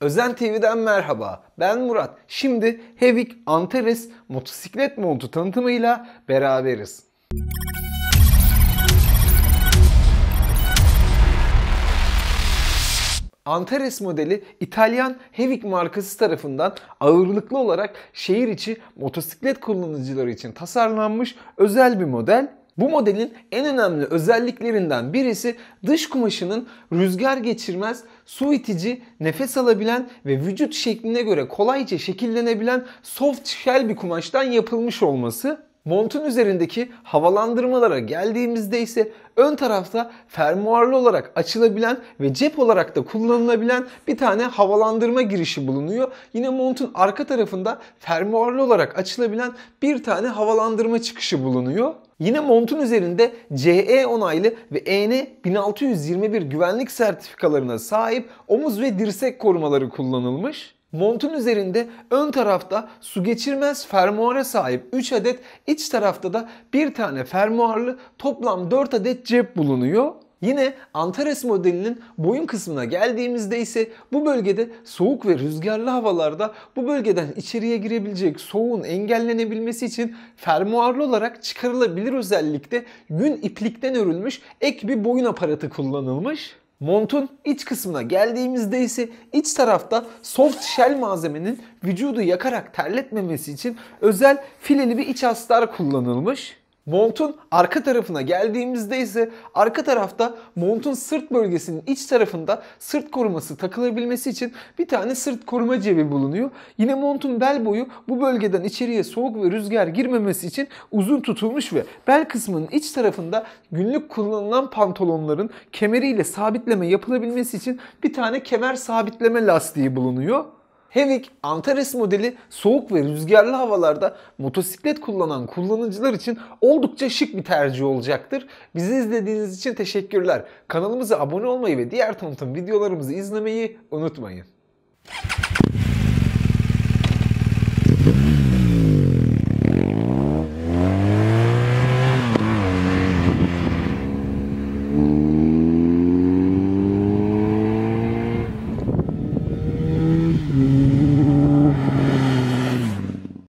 Özen TV'den merhaba. Ben Murat. Şimdi Hevik Antares motosiklet montu tanıtımıyla beraberiz. Antares modeli İtalyan Hevik markası tarafından ağırlıklı olarak şehir içi motosiklet kullanıcıları için tasarlanmış özel bir model bu modelin en önemli özelliklerinden birisi dış kumaşının rüzgar geçirmez, su itici, nefes alabilen ve vücut şekline göre kolayca şekillenebilen soft shell bir kumaştan yapılmış olması. Montun üzerindeki havalandırmalara geldiğimizde ise ön tarafta fermuarlı olarak açılabilen ve cep olarak da kullanılabilen bir tane havalandırma girişi bulunuyor. Yine montun arka tarafında fermuarlı olarak açılabilen bir tane havalandırma çıkışı bulunuyor. Yine montun üzerinde CE onaylı ve EN 1621 e güvenlik sertifikalarına sahip omuz ve dirsek korumaları kullanılmış. Montun üzerinde ön tarafta su geçirmez fermuara sahip 3 adet, iç tarafta da bir tane fermuarlı toplam 4 adet cep bulunuyor. Yine Antares modelinin boyun kısmına geldiğimizde ise bu bölgede soğuk ve rüzgarlı havalarda bu bölgeden içeriye girebilecek soğuğun engellenebilmesi için fermuarlı olarak çıkarılabilir özellikte gün iplikten örülmüş ek bir boyun aparatı kullanılmış. Montun iç kısmına geldiğimizde ise iç tarafta soft shell malzemenin vücudu yakarak terletmemesi için özel fileli bir iç astar kullanılmış. Montun arka tarafına geldiğimizde ise arka tarafta montun sırt bölgesinin iç tarafında sırt koruması takılabilmesi için bir tane sırt koruma cebi bulunuyor. Yine montun bel boyu bu bölgeden içeriye soğuk ve rüzgar girmemesi için uzun tutulmuş ve bel kısmının iç tarafında günlük kullanılan pantolonların kemeriyle sabitleme yapılabilmesi için bir tane kemer sabitleme lastiği bulunuyor. Hevik Antares modeli soğuk ve rüzgarlı havalarda motosiklet kullanan kullanıcılar için oldukça şık bir tercih olacaktır. Bizi izlediğiniz için teşekkürler. Kanalımıza abone olmayı ve diğer tanıtım videolarımızı izlemeyi unutmayın.